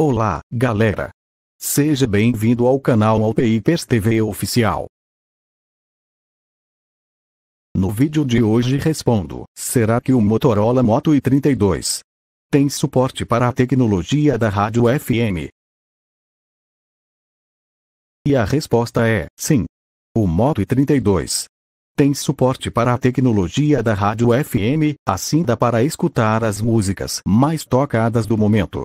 Olá, galera! Seja bem-vindo ao canal Alpeipers TV Oficial. No vídeo de hoje respondo, será que o Motorola Moto i32 tem suporte para a tecnologia da rádio FM? E a resposta é, sim. O Moto i32 tem suporte para a tecnologia da rádio FM, assim dá para escutar as músicas mais tocadas do momento.